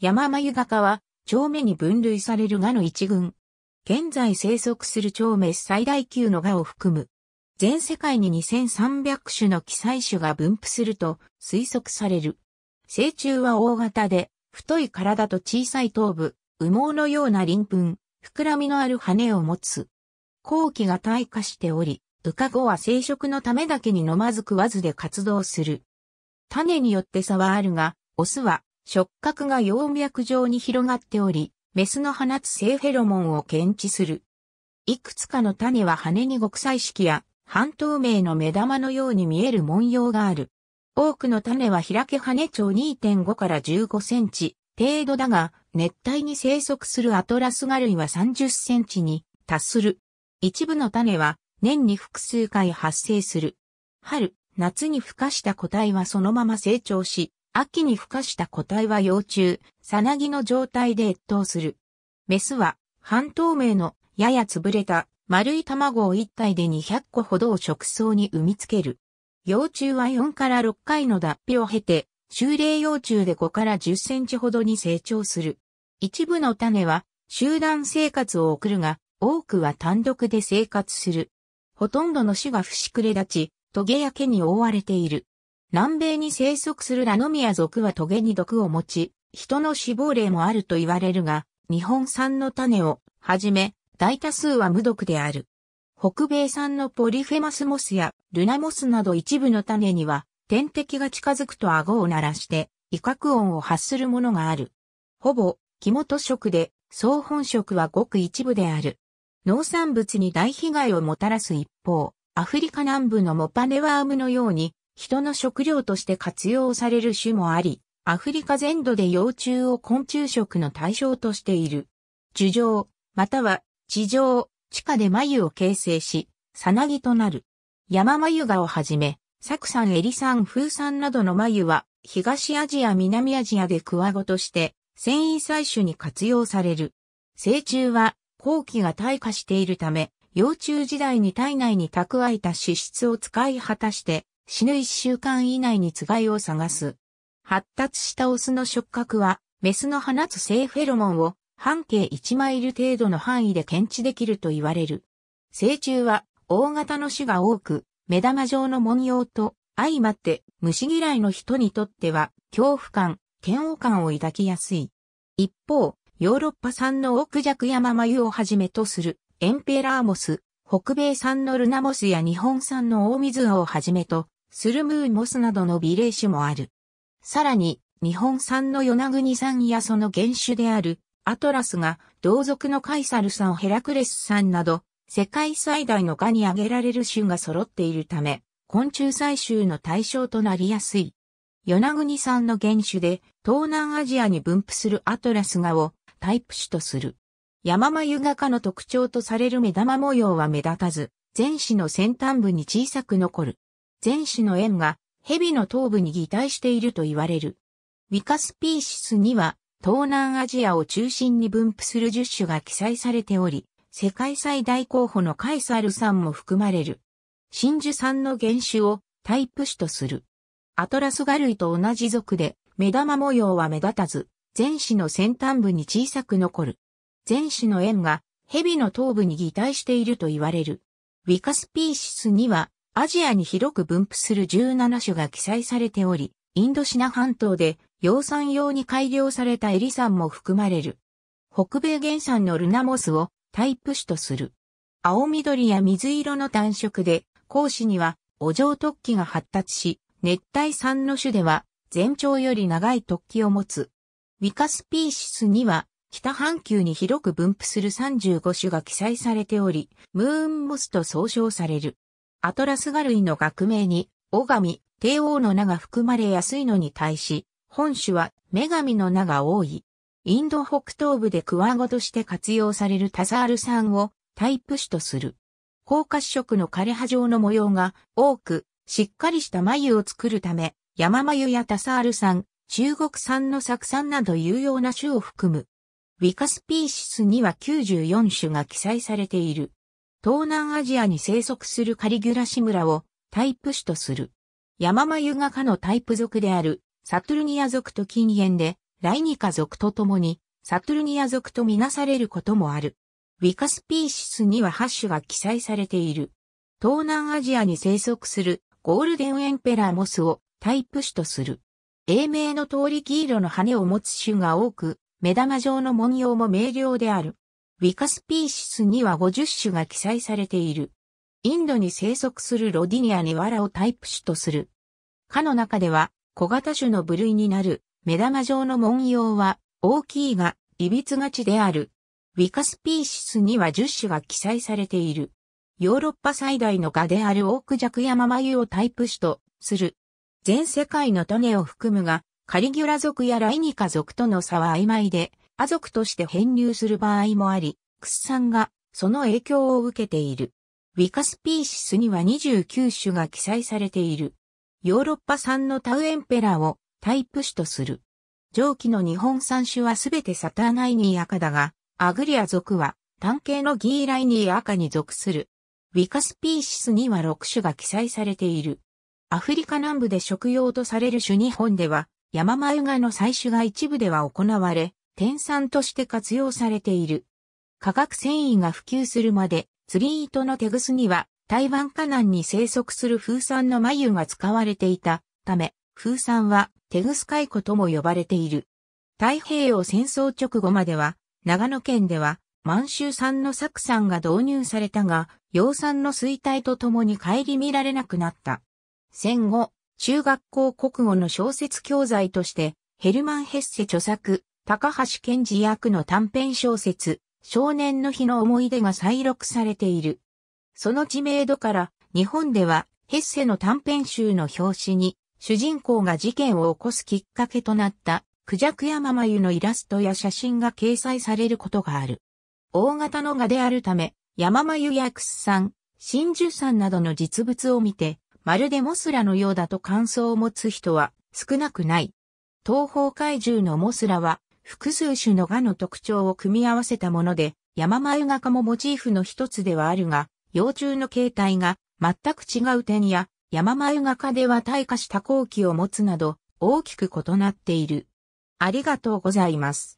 山眉画家は、蝶目に分類される画の一群。現在生息する蝶目最大級の画を含む。全世界に2300種の記載種が分布すると推測される。成虫は大型で、太い体と小さい頭部、羽毛のような鱗粉、膨らみのある羽を持つ。後期が退化しており、羽化後は生殖のためだけに飲まず食わずで活動する。種によって差はあるが、オスは触覚が葉脈状に広がっており、メスの放つ性フェロモンを検知する。いくつかの種は羽に極彩色や半透明の目玉のように見える文様がある。多くの種は開け羽長2.5から15センチ程度だが、熱帯に生息するアトラスガ類は30センチに達する。一部の種は年に複数回発生する。春、夏に孵化した個体はそのまま成長し、秋に孵化した個体は幼虫、さなぎの状態で越冬する。メスは半透明のやや潰れた丸い卵を1体で200個ほどを食草に産みつける。幼虫は4から6回の脱皮を経て、修霊幼虫で5から10センチほどに成長する。一部の種は集団生活を送るが、多くは単独で生活する。ほとんどの種が節くれ立ち、トゲや毛に覆われている。南米に生息するラノミア属はトゲに毒を持ち、人の死亡例もあると言われるが、日本産の種をはじめ、大多数は無毒である。北米産のポリフェマスモスやルナモスなど一部の種には、天敵が近づくと顎を鳴らして、威嚇音を発するものがある。ほぼ、肝と食で、総本食はごく一部である。農産物に大被害をもたらす一方、アフリカ南部のモパネワームのように、人の食料として活用される種もあり、アフリカ全土で幼虫を昆虫食の対象としている。樹上、または地上、地下で眉を形成し、さなぎとなる。山眉がをはじめ、サクサンエリサン風ンなどの眉は、東アジア南アジアでクワゴとして、繊維採取に活用される。成虫は、後期が退化しているため、幼虫時代に体内に蓄えた脂質を使い果たして、死ぬ一週間以内につがいを探す。発達したオスの触覚は、メスの放つ性フェロモンを半径1マイル程度の範囲で検知できると言われる。成虫は大型の種が多く、目玉状の文様と相まって虫嫌いの人にとっては恐怖感、嫌悪感を抱きやすい。一方、ヨーロッパ産のオクジャクヤママユをはじめとするエンペラーモス、北米産のルナモスや日本産の大水アをはじめとスルムーンモスなどの美霊種もある。さらに、日本産のヨナグニ産やその原種であるアトラスが同族のカイサル産ヘラクレス産など世界最大のガに挙げられる種が揃っているため昆虫採集の対象となりやすい。ヨナグニ産の原種で東南アジアに分布するアトラスガをタイプ種とする。ヤママユガ科の特徴とされる目玉模様は目立たず、全肢の先端部に小さく残る。前肢の円が蛇の頭部に擬態していると言われる。ウィカスピーシスには東南アジアを中心に分布する10種が記載されており、世界最大候補のカイサルんも含まれる。真珠んの原種をタイプ種とする。アトラスガ類と同じ属で、目玉模様は目立たず、前肢の先端部に小さく残る。前肢の円が蛇の頭部に擬態していると言われる。ウィカスピーシスにはアジアに広く分布する17種が記載されており、インドシナ半島で養蚕用に改良されたエリンも含まれる。北米原産のルナモスをタイプ種とする。青緑や水色の単色で、講師にはお嬢突起が発達し、熱帯産の種では全長より長い突起を持つ。ウィカスピーシスには北半球に広く分布する35種が記載されており、ムーンモスと総称される。アトラスガルイの学名に、オガミ、帝王の名が含まれやすいのに対し、本種は女神の名が多い。インド北東部でクワゴとして活用されるタサール産をタイプ種とする。高褐色の枯葉状の模様が多く、しっかりした眉を作るため、山眉やタサール産、中国産の酢酸など有用な種を含む。ウィカスピーシスには94種が記載されている。東南アジアに生息するカリギュラシムラをタイプ種とする。ヤママユガ科のタイプ属であるサトゥルニア属と近縁でライニカ属と共にサトゥルニア属とみなされることもある。ウィカスピーシスには8種が記載されている。東南アジアに生息するゴールデンエンペラーモスをタイプ種とする。英名の通り黄色の羽を持つ種が多く、目玉状の文様も明瞭である。ウィカスピーシスには50種が記載されている。インドに生息するロディニアに藁をタイプ種とする。蚊の中では小型種の部類になる目玉状の文様は大きいが歪がちである。ウィカスピーシスには10種が記載されている。ヨーロッパ最大の蚊であるオークジャクヤママユをタイプ種とする。全世界の種を含むが、カリギュラ族やライニカ族との差は曖昧で、ア族として編入する場合もあり、クスさんがその影響を受けている。ウィカスピーシスには29種が記載されている。ヨーロッパ産のタウエンペラをタイプ種とする。上記の日本産種はすべてサターナイニー赤だが、アグリア属は単系のギーライニー赤に属する。ウィカスピーシスには6種が記載されている。アフリカ南部で食用とされる種日本では、ヤママユガの採取が一部では行われ、天産として活用されている。化学繊維が普及するまで、釣り糸の手ぐすには、台湾河南に生息する風産の眉が使われていたため、風産は手ぐす雇とも呼ばれている。太平洋戦争直後までは、長野県では満州産の酢酸が導入されたが、洋産の衰退とともに顧みられなくなった。戦後、中学校国語の小説教材として、ヘルマン・ヘッセ著作、高橋健二役の短編小説、少年の日の思い出が再録されている。その知名度から、日本では、ヘッセの短編集の表紙に、主人公が事件を起こすきっかけとなった、ククジャヤママユのイラストや写真が掲載されることがある。大型の画であるため、ヤママユやクスさん、真珠さんなどの実物を見て、まるでモスラのようだと感想を持つ人は少なくない。東方怪獣のモスラは複数種の画の特徴を組み合わせたもので、山ユ画家もモチーフの一つではあるが、幼虫の形態が全く違う点や、山ユ画家では退化した後期を持つなど、大きく異なっている。ありがとうございます。